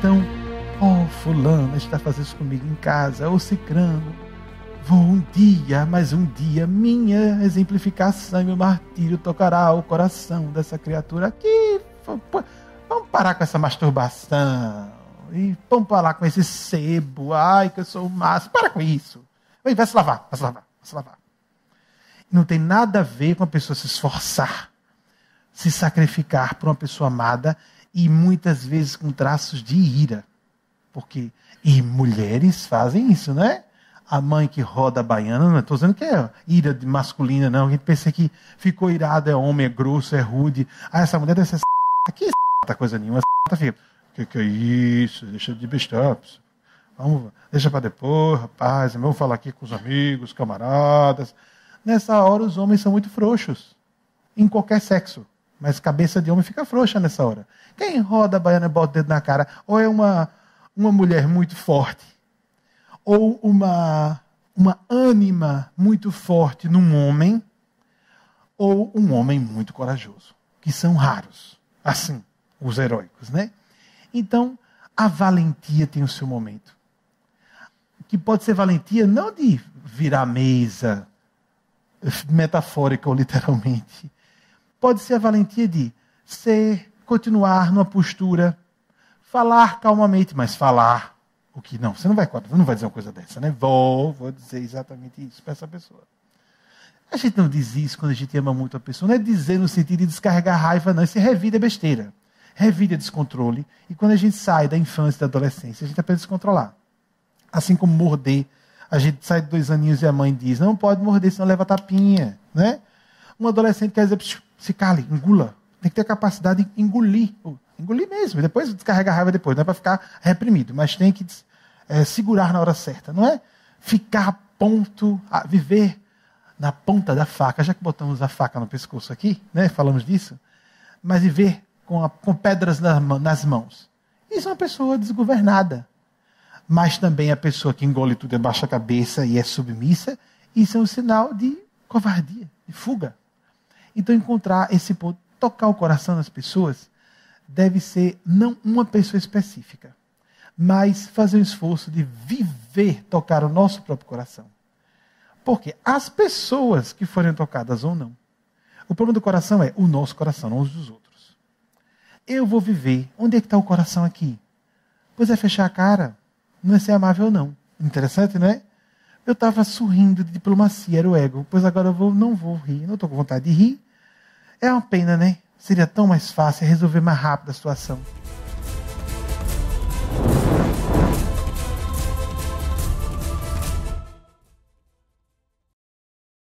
Então, oh, Fulana está fazendo isso comigo em casa, ou Cicrano. Vou um dia, mais um dia, minha exemplificação e meu martírio tocará ao coração dessa criatura aqui. Vamos parar com essa masturbação. E vamos parar com esse sebo. Ai, que eu sou o máximo. Para com isso. Vai, vai se lavar, vai se lavar, vai se lavar. Não tem nada a ver com a pessoa se esforçar, se sacrificar por uma pessoa amada e muitas vezes com traços de ira. Porque e mulheres fazem isso, não é? A mãe que roda a baiana, não estou dizendo que é ira masculina, não. A gente pensa que ficou irado, é homem, é grosso, é rude. Ah, essa mulher deve ser que é tá coisa nenhuma. Fica, tá que que é isso? Deixa de bestar. Vamos, deixa para depois, rapaz. Vamos falar aqui com os amigos, camaradas. Nessa hora, os homens são muito frouxos em qualquer sexo. Mas cabeça de homem fica frouxa nessa hora. Quem roda a baiana e bota o dedo na cara? Ou é uma, uma mulher muito forte, ou uma, uma ânima muito forte num homem, ou um homem muito corajoso, que são raros, assim, os heróicos, né? Então, a valentia tem o seu momento. Que pode ser valentia não de virar mesa, metafórica ou literalmente, pode ser a valentia de ser, continuar numa postura, falar calmamente, mas falar o que não, você não vai, não vai dizer uma coisa dessa, né? Vou, vou dizer exatamente isso para essa pessoa. A gente não diz isso quando a gente ama muito a pessoa, não é dizer no sentido de descarregar raiva, não, isso é revida é besteira. Revida é descontrole, e quando a gente sai da infância, e da adolescência, a gente aprende a descontrolar. Assim como morder, a gente sai de dois aninhos e a mãe diz, não pode morder, senão leva tapinha, né? Um adolescente quer dizer, se cale, engula. Tem que ter a capacidade de engolir. Engolir mesmo. Depois descarrega a raiva depois. Não é para ficar reprimido, mas tem que é, segurar na hora certa. Não é ficar a ponto, a viver na ponta da faca. Já que botamos a faca no pescoço aqui, né? falamos disso. Mas viver com, a, com pedras na, nas mãos. Isso é uma pessoa desgovernada. Mas também é a pessoa que engole tudo e baixa a cabeça e é submissa, isso é um sinal de covardia, de fuga. Então, encontrar esse ponto, tocar o coração das pessoas, deve ser não uma pessoa específica, mas fazer o esforço de viver, tocar o nosso próprio coração. Porque as pessoas que forem tocadas ou não, o problema do coração é o nosso coração, não os dos outros. Eu vou viver. Onde é que está o coração aqui? Pois é fechar a cara. Não é ser amável, não. Interessante, não é? Eu estava sorrindo de diplomacia, era o ego. Pois agora eu vou, não vou rir, não estou com vontade de rir. É uma pena, né? Seria tão mais fácil resolver mais rápido a situação.